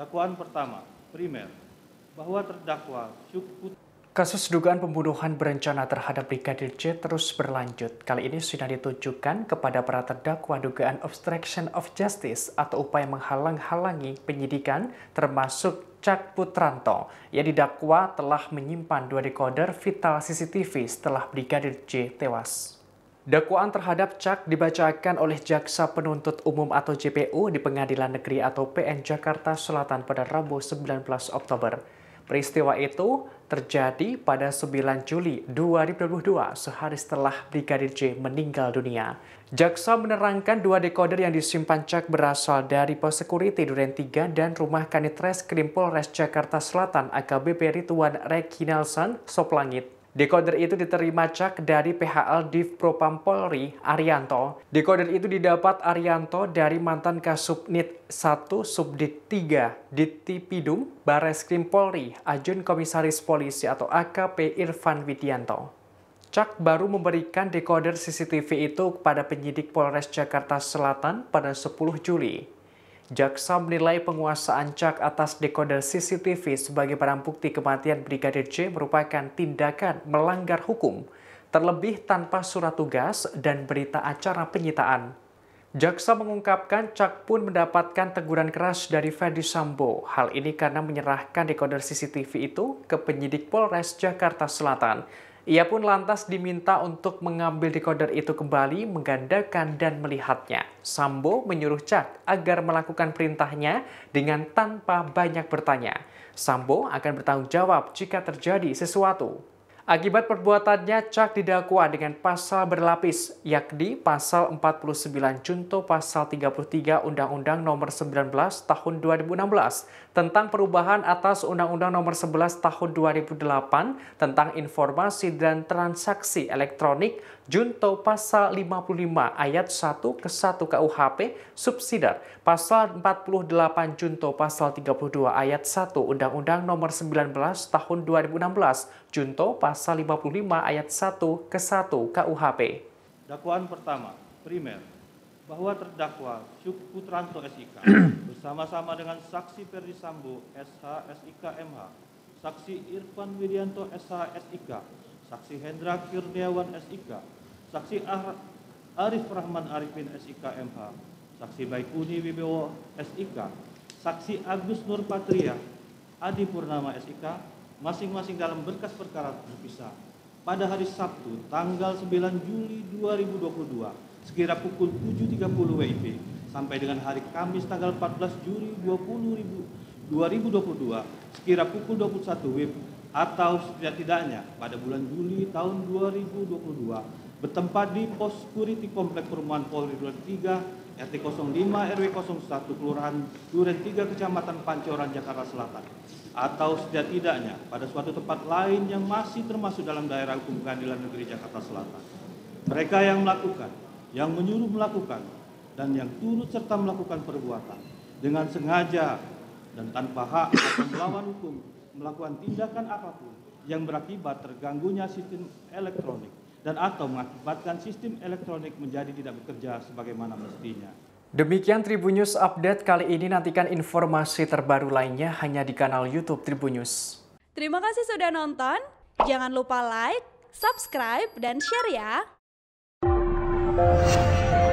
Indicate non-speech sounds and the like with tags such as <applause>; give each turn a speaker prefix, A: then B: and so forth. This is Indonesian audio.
A: Dakwaan pertama, primer, bahwa terdakwa Syukut
B: Kasus dugaan pembunuhan berencana terhadap Brigadir J terus berlanjut. Kali ini sudah ditujukan kepada para terdakwa dugaan obstruction of justice atau upaya menghalang-halangi penyidikan termasuk Cak Putranto yang didakwa telah menyimpan dua dekoder vital CCTV setelah Brigadir J tewas. Dakwaan terhadap Cak dibacakan oleh Jaksa Penuntut Umum atau JPU di Pengadilan Negeri atau PN Jakarta Selatan pada Rabu 19 Oktober. Peristiwa itu terjadi pada 9 Juli 2022, sehari setelah Brigadir J meninggal dunia. Jaksa menerangkan dua dekoder yang disimpan Cak berasal dari pos security Duren 3 dan rumah Kanitres Krim Polres Jakarta Selatan AKBP Rituan Nelson Soplangit. Dekoder itu diterima Cak dari PHL Div Propam Polri, Arianto. Dekoder itu didapat Arianto dari mantan Kasubnit 1 Subdit 3 Ditipidum Bareskrim Polri, Ajun Komisaris Polisi atau AKP Irfan Widianto. Cak baru memberikan dekoder CCTV itu kepada penyidik Polres Jakarta Selatan pada 10 Juli. Jaksa menilai penguasaan Cak atas dekoder CCTV sebagai barang bukti kematian Brigadir J merupakan tindakan melanggar hukum, terlebih tanpa surat tugas dan berita acara penyitaan. Jaksa mengungkapkan Cak pun mendapatkan teguran keras dari Ferdi Sambo. Hal ini karena menyerahkan dekoder CCTV itu ke penyidik Polres Jakarta Selatan ia pun lantas diminta untuk mengambil dekoder itu kembali, menggandakan dan melihatnya. Sambo menyuruh Cak agar melakukan perintahnya dengan tanpa banyak bertanya. Sambo akan bertanggung jawab jika terjadi sesuatu. Akibat perbuatannya, Cak didakwa dengan pasal berlapis, yakni pasal 49 junto pasal 33 Undang-Undang Nomor 19 Tahun 2016 tentang perubahan atas Undang-Undang Nomor 11 Tahun 2008 tentang informasi dan transaksi elektronik junto pasal 55 ayat 1 ke 1 KUHP subsidar pasal 48 junto pasal 32 ayat 1 Undang-Undang Nomor 19 Tahun 2016 junto pasal pasal 55 ayat 1 ke 1 KUHP.
A: Dakwaan pertama, primer, bahwa terdakwa Syuk Putranto SIK <clears throat> bersama-sama dengan saksi Ferdi Sambo SH SIK MH, saksi Irfan Widianto SH SIK, saksi Hendra Kurniawan SIK, saksi Arif Rahman Arifin SIK MH, saksi Baikuni Wibowo SIK, saksi Agus Nur Patria, Adi Purnama SIK, masing-masing dalam berkas perkara terpisah pada hari Sabtu tanggal 9 Juli 2022 sekira pukul 7.30 WIB sampai dengan hari Kamis tanggal 14 Juli 20, 2022 sekira pukul 21 WIB atau setidak-tidaknya pada bulan Juli tahun 2022 bertempat di pos security komplek perumahan Polri 3 RT 05 RW 01 Kelurahan Duren 3 Kecamatan Pancoran Jakarta Selatan atau setidaknya pada suatu tempat lain yang masih termasuk dalam daerah hukum Pengadilan negeri Jakarta Selatan. Mereka yang melakukan, yang menyuruh melakukan, dan yang turut serta melakukan perbuatan dengan sengaja dan tanpa hak atau melawan hukum melakukan tindakan apapun yang berakibat terganggunya sistem elektronik dan atau mengakibatkan sistem elektronik menjadi tidak bekerja
B: sebagaimana mestinya. Demikian Tribunnews Update kali ini nantikan informasi terbaru lainnya hanya di kanal YouTube Tribunnews. Terima kasih sudah nonton. Jangan lupa like, subscribe, dan share ya.